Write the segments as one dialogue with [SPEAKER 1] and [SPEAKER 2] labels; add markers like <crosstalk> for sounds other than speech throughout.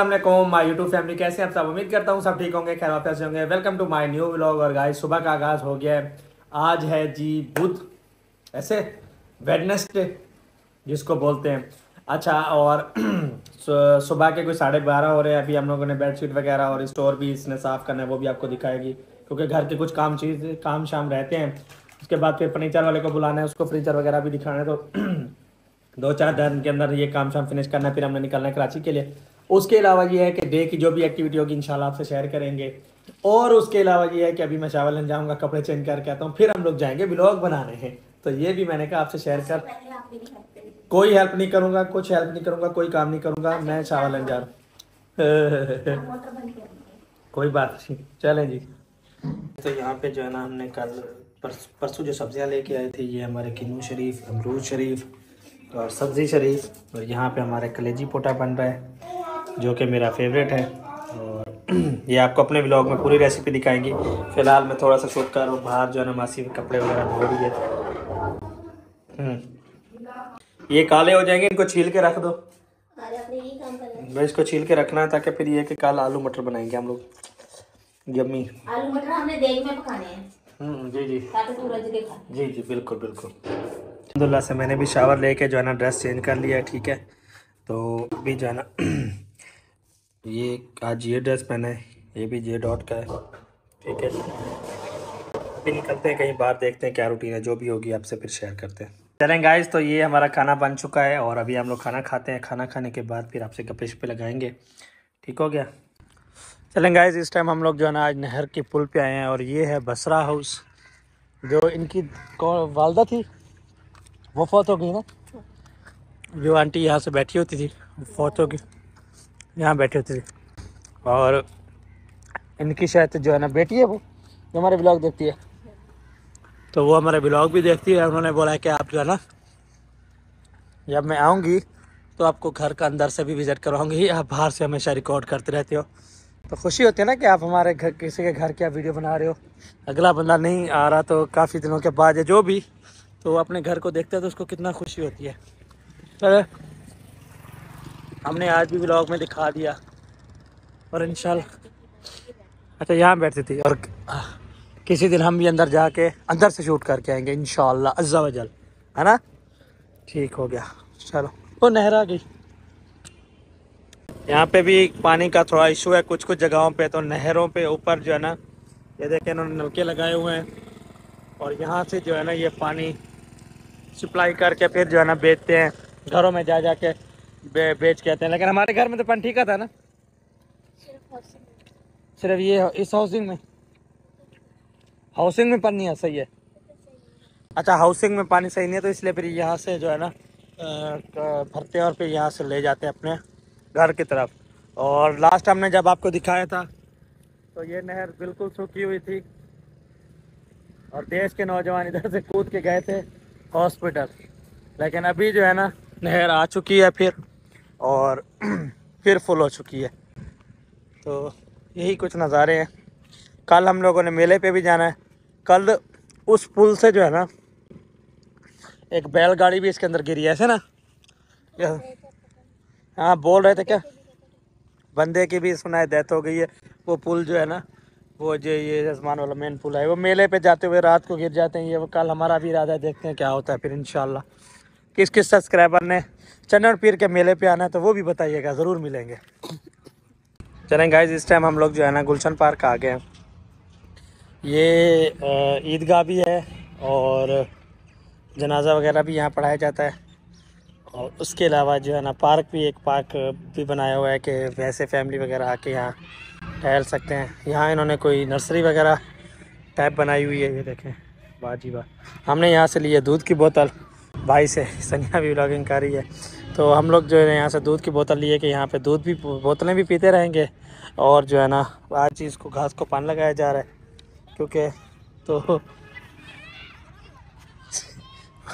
[SPEAKER 1] My YouTube family कैसे आप सब उम्मीद करता हूँ सब ठीक होंगे खैर वापस होंगे welcome to my new vlog और गाइस सुबह का आगाज़ हो गया है आज है जी बुध ऐसे वेडनेसडे जिसको बोलते हैं अच्छा और <clears throat> सुबह के कोई साढ़े बारह हो रहे हैं अभी हम लोगों ने बेडशीट वगैरह और स्टोर भी इसने साफ़ करना है वो भी आपको दिखाएगी क्योंकि घर के कुछ काम चीज़ काम शाम रहते हैं उसके बाद फिर फर्नीचर वाले को बुलाना है उसको फर्नीचर वगैरह भी दिखाना है तो <clears throat> दो चार दिन के अंदर ये काम शाम फिनिश करना है फिर हमने निकलना है कराची के लिए उसके अलावा ये है कि डे की जो भी एक्टिविटी होगी इंशाल्लाह आपसे शेयर करेंगे और उसके अलावा ये है कि अभी मैं चावल जाऊँगा कपड़े चेंज करके आता हूँ फिर हम लोग जाएंगे ब्लॉग बनाने हैं तो ये भी मैंने कहा आपसे शेयर कर कोई हेल्प नहीं करूंगा कुछ हेल्प नहीं करूँगा कोई काम नहीं करूंगा मैं चावल जा रहा कोई बात नहीं चलें जी तो यहाँ पे जो है ना हमने कल परसों जो सब्ज़ियाँ लेके आए थे ये हमारे किन्नू शरीफ अमरूद शरीफ और सब्ज़ी शरीफ और यहाँ पे हमारे कलेजी पोटा बन रहा है जो कि मेरा फेवरेट है और <clears throat> ये आपको अपने ब्लॉग में पूरी रेसिपी दिखाएंगी फ़िलहाल मैं थोड़ा सा शूट कर रहा हूँ बाहर जो है ना मासी कपड़े वगैरह धो रही है हम्म। ये काले हो जाएंगे इनको छील के रख दो भाई इसको छील के रखना है ताकि फिर ये कि कल आलू मटर बनाएंगे हम लोग जम्मी आलू मटर हमने देग में पकाने हैं हम्म, जी जी सूरज देखा जी जी बिल्कुल बिल्कुल अलहमदुल्ला से मैंने भी शावर लेके जो है ना ड्रेस चेंज कर लिया है ठीक है तो भी जो है ना <clears throat> ये आज ये ड्रेस पहना है ये भी जे डॉट का है ठीक है अभी निकलते हैं कहीं बाहर देखते हैं क्या रूटीन है जो भी होगी आपसे फिर शेयर करते हैं चलें गाइस तो ये हमारा खाना बन चुका है और अभी हम लोग खाना खाते हैं खाना खाने के बाद फिर आपसे गपे शपे लगाएंगे ठीक हो गया चलें गाइस इस टाइम हम लोग जो है ना आज नहर के पुल पे आए हैं और ये है बसरा हाउस जो इनकी वालदा थी वो फौत हो गई ना जो आंटी यहाँ से बैठी होती थी फौत हो गई यहाँ बैठे थे और इनकी शायद तो जो है ना बेटी है वो जो हमारे ब्लॉग देखती है तो वो हमारे ब्लॉग भी देखती है उन्होंने बोला कि आप जो है ना जब मैं आऊँगी तो आपको घर का अंदर से भी विज़िट कराऊँगी आप बाहर से हमेशा रिकॉर्ड करते रहते हो तो खुशी होती है ना कि आप हमारे घर किसी के घर क्या वीडियो बना रहे हो अगला बंदा नहीं आ रहा तो काफ़ी दिनों के बाद या जो भी तो अपने घर को देखते हैं तो उसको कितना खुशी होती है चले तो हमने आज भी ब्लॉग में दिखा दिया और इन अच्छा यहाँ बैठती थी और किसी दिन हम भी अंदर जाके अंदर से शूट करके आएंगे इन अज्जा वजल है ना ठीक हो गया चलो वो नहर आ गई यहाँ पे भी पानी का थोड़ा इशू है कुछ कुछ जगहों पे तो नहरों पे ऊपर जो है ना ये देखे इन्होंने नलके लगाए हुए हैं और यहाँ से जो है ना ये पानी सप्लाई करके फिर जो है ना बेचते हैं घरों में जा जा बे, बेच के आते हैं लेकिन हमारे घर में तो पंठी का था ना सिर्फ ये इस हाउसिंग में हाउसिंग में पानी है सही है अच्छा हाउसिंग में पानी सही नहीं है तो इसलिए फिर यहाँ से जो है ना भरते और फिर यहाँ से ले जाते हैं अपने घर की तरफ और लास्ट हमने जब आपको दिखाया था तो ये नहर बिल्कुल सूखी हुई थी और देश के नौजवान इधर से कूद के गए थे हॉस्पिटल लेकिन अभी जो है ना नहर आ चुकी है फिर और <clears throat> फिर फुल हो चुकी है तो यही कुछ नज़ारे हैं कल हम लोगों ने मेले पे भी जाना है कल उस पुल से जो है ना एक बैलगाड़ी भी इसके अंदर गिरी है ऐसे ना हाँ बोल रहे थे क्या बंदे की भी सुना है डेथ हो गई है वो पुल जो है ना वो जो ये रजमान वाला मेन पुल है वो मेले पे जाते हुए रात को गिर जाते हैं ये वो कल हमारा भी इरादा है देखते हैं क्या होता है फिर इनशाला किस किस सब्सक्राइबर ने चन्न पीर के मेले पे आना है तो वो भी बताइएगा ज़रूर मिलेंगे चलें गाइज इस टाइम हम लोग जो है ना गुलशन पार्क आ गए हैं ये ईदगाह भी है और जनाजा वगैरह भी यहाँ पढ़ाया जाता है और उसके अलावा जो है ना पार्क भी एक पार्क भी बनाया हुआ है कि वैसे फैमिली वगैरह आके यहाँ टहल सकते हैं यहाँ इन्होंने कोई नर्सरी वगैरह टाइप बनाई हुई है ये देखें बाजी जी वाह हमने यहाँ से लिया दूध की बोतल भाई से <laughs> सनिया भी ब्लॉगिंग कर रही है तो हम लोग जो है यहाँ से दूध की बोतल लिए कि यहाँ पे दूध भी बोतलें भी पीते रहेंगे और जो है ना आज को घास को पान लगाया जा रहा है क्योंकि तो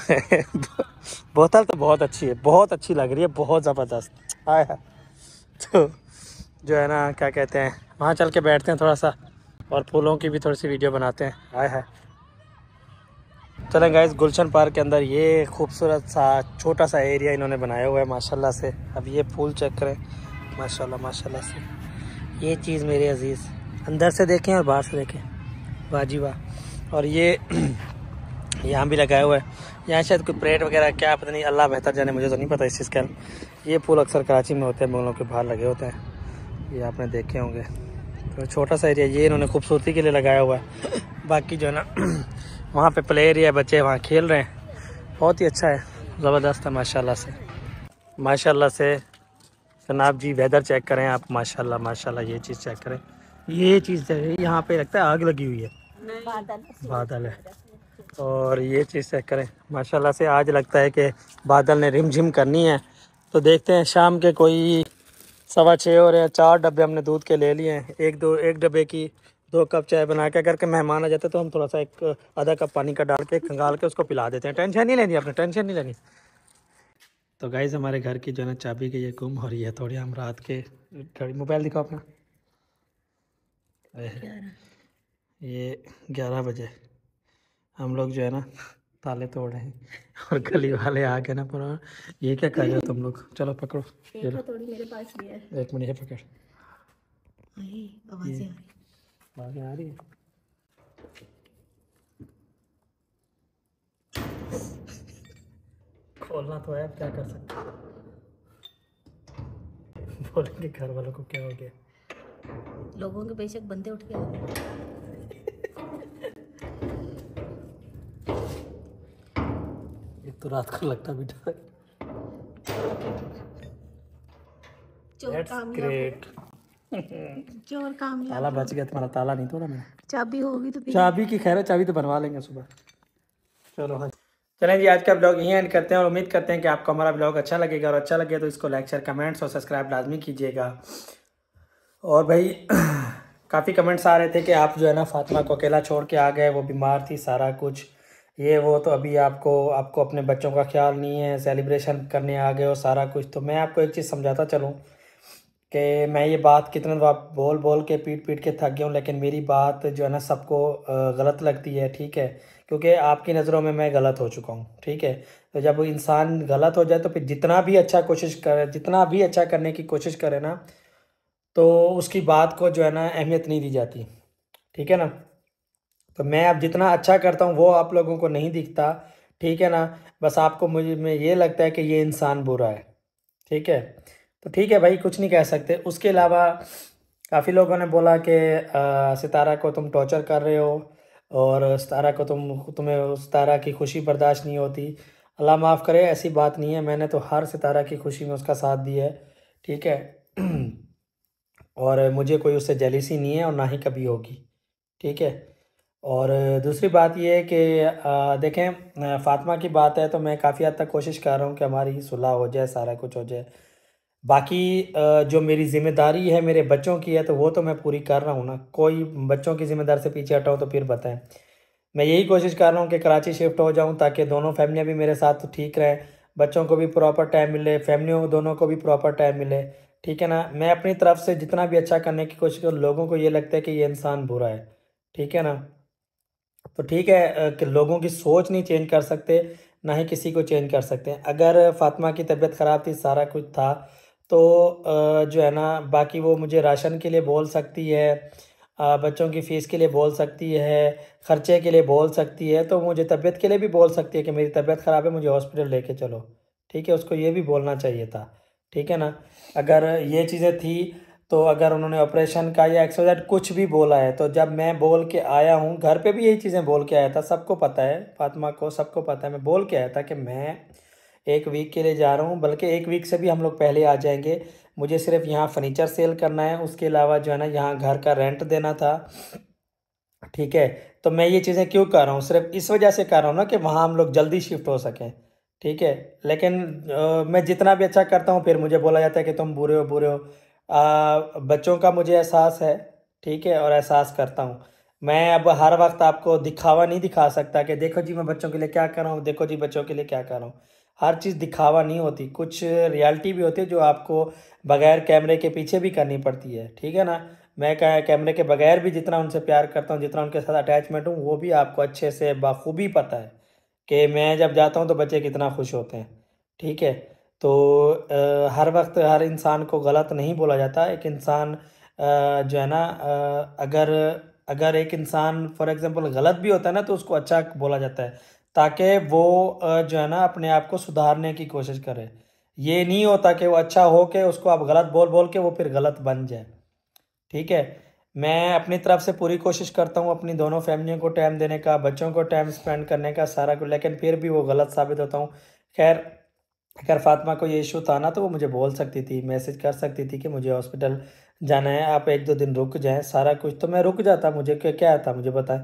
[SPEAKER 1] <laughs> बोतल तो बहुत अच्छी है बहुत अच्छी लग रही है बहुत ज़बरदस्त हाय है तो जो है ना क्या कहते हैं वहाँ चल के बैठते हैं थोड़ा सा और फूलों की भी थोड़ी सी वीडियो बनाते हैं हाय है चलें गाइस गुलशन पार्क के अंदर ये खूबसूरत सा छोटा सा एरिया इन्होंने बनाया हुआ है माशाल्लाह से अब ये फूल चेक करें माशाल्लाह माशाल्लाह से ये चीज़ मेरे अजीज़ अंदर से देखें और बाहर से देखें वाजी वाह और ये <clears throat> यहाँ भी लगाया हुआ है यहाँ शायद कोई परेड वगैरह क्या पता नहीं अल्लाह बेहतर जाने मुझे तो नहीं पता इस चीज़ का ये फूल अक्सर कराची में होते हैं मुगलों के बाहर लगे होते हैं ये आपने देखे होंगे तो छोटा सा एरिया ये इन्होंने खूबसूरती के लिए लगाया हुआ है बाकी जो है ना <clears throat> वहाँ पे प्ले एरिया बच्चे वहाँ खेल रहे हैं बहुत ही अच्छा है ज़बरदस्त है माशाल्लाह से माशाल्लाह से जनाब जी वेदर चेक करें आप माशाल्लाह माशाल्लाह ये चीज़ चेक करें ये चीज़ तो यहाँ पे लगता है आग लगी हुई है बादल है और ये चीज़ चेक करें माशाल्लाह से आज लगता है कि बादल ने रिमझिम करनी है तो देखते हैं शाम के कोई सवा छः हो रहे हैं चार डब्बे हमने दूध के ले लिए हैं एक दो एक डब्बे की दो कप चाय बना के अगर के मेहमान आ जाते तो हम थोड़ा सा एक आधा कप पानी का डाल के खंगाल के उसको पिला देते हैं टेंशन नहीं लेनी आपने टेंशन नहीं लेनी तो गाइज़ हमारे घर की जो है ना चाबी की ये गुम हो रही है थोड़ी हम रात के घड़ी मोबाइल दिखाओ अपना ये ग्यारह बजे हम लोग जो है ना ताले तोड़ रहे हैं और गली वाले आ गए ना पूरा ये क्या कर रहे हो तुम लोग चलो पकड़ो चलो एक मिनट ये पकड़ भागें आ रही है खोलना तो है क्या कर सकते बोलेंगे घर वालों को क्या हो गया लोगों के बेशक बंदे उठ गए तो रात को लगता बेटा That's चोर कामयाब ताला बच गया तुम्हारा ताला नहीं तोड़ा मैंने चाबी होगी तो चाबी की खैर है चाबी तो बनवा लेंगे सुबह चलो हाँ चलें जी आज का ब्लॉग यहीं एंड करते हैं और उम्मीद करते हैं कि आपको हमारा ब्लॉग अच्छा लगेगा और अच्छा लगे तो इसको लाइक शेयर कमेंट्स और सब्सक्राइब लाजमी कीजिएगा और भाई <clears throat> काफ़ी कमेंट्स आ रहे थे कि आप जो है ना फातिमा को अकेला छोड़ के आ गए वो बीमार थी सारा कुछ ये वो तो अभी आपको आपको अपने बच्चों का ख्याल नहीं है सेलिब्रेशन करने आ गए और सारा कुछ तो मैं आपको एक चीज़ समझाता चलूँ कि मैं ये बात कितने दफ़ा बोल बोल के पीट पीट के थक गया हूँ लेकिन मेरी बात जो है ना सबको गलत लगती है ठीक है क्योंकि आपकी नज़रों में मैं गलत हो चुका हूँ ठीक है तो जब इंसान गलत हो जाए तो फिर जितना भी अच्छा कोशिश करे जितना भी अच्छा करने की कोशिश करे ना तो उसकी बात को जो है ना अहमियत नहीं दी जाती ठीक है ना तो मैं अब जितना अच्छा करता हूँ वो आप लोगों को नहीं दिखता ठीक है ना बस आपको मुझे में ये लगता है कि ये इंसान बुरा है ठीक है तो ठीक है भाई कुछ नहीं कह सकते उसके अलावा काफ़ी लोगों ने बोला कि सितारा को तुम टॉर्चर कर रहे हो और सितारा को तुम तुम्हें सितारा की खुशी बर्दाश्त नहीं होती अल्लाह माफ़ करे ऐसी बात नहीं है मैंने तो हर सितारा की खुशी में उसका साथ दिया है ठीक है <clears throat> और मुझे कोई उससे जलीसी नहीं है और ना ही कभी होगी ठीक है और दूसरी बात यह है कि देखें फ़ातिमा की बात है तो मैं काफ़ी हद तक कोशिश कर रहा हूँ कि हमारी सुलह हो जाए सारा कुछ हो जाए बाकी जो मेरी ज़िम्मेदारी है मेरे बच्चों की है तो वो तो मैं पूरी कर रहा हूँ ना कोई बच्चों की ज़िम्मेदारी से पीछे हटाऊँ तो फिर बताएं मैं यही कोशिश कर रहा हूँ कि कराची शिफ्ट हो जाऊँ ताकि दोनों फैमिलियाँ भी मेरे साथ ठीक रहें बच्चों को भी प्रॉपर टाइम मिले फैमिलियों दोनों को भी प्रॉपर टाइम मिले ठीक है ना मैं अपनी तरफ से जितना भी अच्छा करने की कोशिश करूँ लोगों को ये लगता है कि ये इंसान बुरा है ठीक है ना तो ठीक है कि लोगों की सोच नहीं चेंज कर सकते ना ही किसी को चेंज कर सकते हैं अगर फातिमा की तबीयत ख़राब थी सारा कुछ था तो जो है ना बाकी वो मुझे राशन के लिए बोल सकती है बच्चों की फ़ीस के लिए बोल सकती है ख़र्चे के लिए बोल सकती है तो मुझे तबीयत के लिए भी बोल सकती है कि मेरी तबीयत ख़राब है मुझे हॉस्पिटल लेके चलो ठीक है उसको ये भी बोलना चाहिए था ठीक है ना अगर ये चीज़ें थी तो अगर उन्होंने ऑपरेशन का या एक्सरसाइज कुछ भी बोला है तो जब मैं बोल के आया हूँ घर पे भी यही चीज़ें बोल के आया था सबको पता है फातिमा को सबको पता है मैं बोल के आया था कि मैं एक वीक के लिए जा रहा हूँ बल्कि एक वीक से भी हम लोग पहले आ जाएंगे मुझे सिर्फ यहाँ फर्नीचर सेल करना है उसके अलावा जो है ना यहाँ घर का रेंट देना था ठीक है तो मैं ये चीज़ें क्यों कर रहा हूँ सिर्फ इस वजह से कर रहा हूँ ना कि वहाँ हम लोग जल्दी शिफ्ट हो सकें ठीक है लेकिन आ, मैं जितना भी अच्छा करता हूँ फिर मुझे बोला जाता है कि तुम बुरे हो बुरे हो आ, बच्चों का मुझे एहसास है ठीक है और एहसास करता हूँ मैं अब हर वक्त आपको दिखावा नहीं दिखा सकता कि देखो जी मैं बच्चों के लिए क्या कर रहा हूँ देखो जी बच्चों के लिए क्या कर रहा हूँ हर चीज़ दिखावा नहीं होती कुछ रियलिटी भी होती है जो आपको बगैर कैमरे के पीछे भी करनी पड़ती है ठीक है ना मैं कैमरे के बगैर भी जितना उनसे प्यार करता हूँ जितना उनके साथ अटैचमेंट हूँ वो भी आपको अच्छे से बखूबी पता है कि मैं जब जाता हूँ तो बच्चे कितना खुश होते हैं ठीक है तो आ, हर वक्त हर इंसान को गलत नहीं बोला जाता एक इंसान जो है ना अगर अगर एक इंसान फॉर एग्ज़ाम्पल गलत भी होता है ना तो उसको अच्छा बोला जाता है ताकि वो जो है ना अपने आप को सुधारने की कोशिश करे ये नहीं होता कि वो अच्छा हो के उसको आप गलत बोल बोल के वो फिर गलत बन जाए ठीक है मैं अपनी तरफ से पूरी कोशिश करता हूँ अपनी दोनों फैमिलियों को टाइम देने का बच्चों को टाइम स्पेंड करने का सारा कुछ लेकिन फिर भी वो गलत साबित होता हूँ खैर अगर फातिमा को ये इशू था ना तो वो मुझे बोल सकती थी मैसेज कर सकती थी कि मुझे हॉस्पिटल जाना है आप एक दो दिन रुक जाएँ सारा कुछ तो मैं रुक जाता मुझे क्या क्या था मुझे बताएं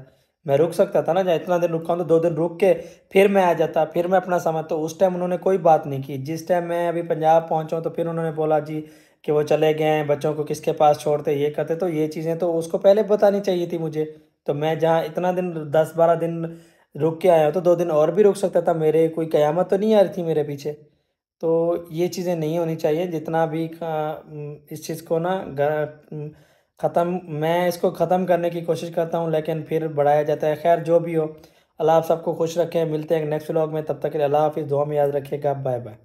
[SPEAKER 1] मैं रुक सकता था ना जहाँ इतना दिन रुका हूँ तो दो दिन रुक के फिर मैं आ जाता फिर मैं अपना समय तो उस टाइम उन्होंने कोई बात नहीं की जिस टाइम मैं अभी पंजाब पहुँचाऊँ तो फिर उन्होंने बोला जी कि वो चले गए हैं बच्चों को किसके पास छोड़ते ये करते तो ये चीज़ें तो उसको पहले बतानी चाहिए थी मुझे तो मैं जहाँ इतना दिन दस बारह दिन रुक के आया तो दो दिन और भी रुक सकता था मेरे कोई क़यामत तो नहीं आ रही थी मेरे पीछे तो ये चीज़ें नहीं होनी चाहिए जितना भी इस चीज़ को ना ख़त्म मैं इसको ख़त्म करने की कोशिश करता हूँ लेकिन फिर बढ़ाया जाता है खैर जो भी हो अल्लाह आप सबको खुश रखें मिलते हैं नेक्स्ट व्लॉग में तब तक के लिए अल्लाह हाफिज़ दुआ में याद रखिएगा बाय बाय